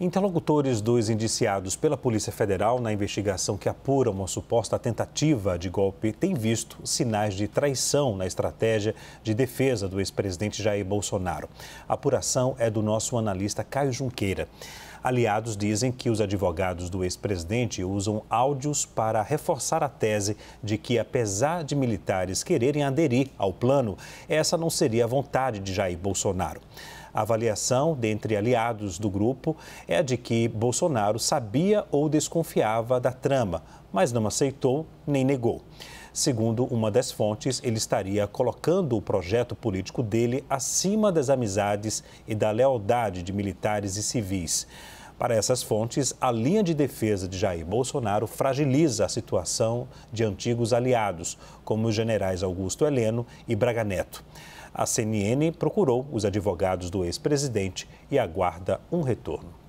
Interlocutores dos indiciados pela Polícia Federal na investigação que apura uma suposta tentativa de golpe têm visto sinais de traição na estratégia de defesa do ex-presidente Jair Bolsonaro. A apuração é do nosso analista Caio Junqueira. Aliados dizem que os advogados do ex-presidente usam áudios para reforçar a tese de que, apesar de militares quererem aderir ao plano, essa não seria a vontade de Jair Bolsonaro. A avaliação dentre aliados do grupo é de que Bolsonaro sabia ou desconfiava da trama, mas não aceitou nem negou. Segundo uma das fontes, ele estaria colocando o projeto político dele acima das amizades e da lealdade de militares e civis. Para essas fontes, a linha de defesa de Jair Bolsonaro fragiliza a situação de antigos aliados, como os generais Augusto Heleno e Braga Neto. A CNN procurou os advogados do ex-presidente e aguarda um retorno.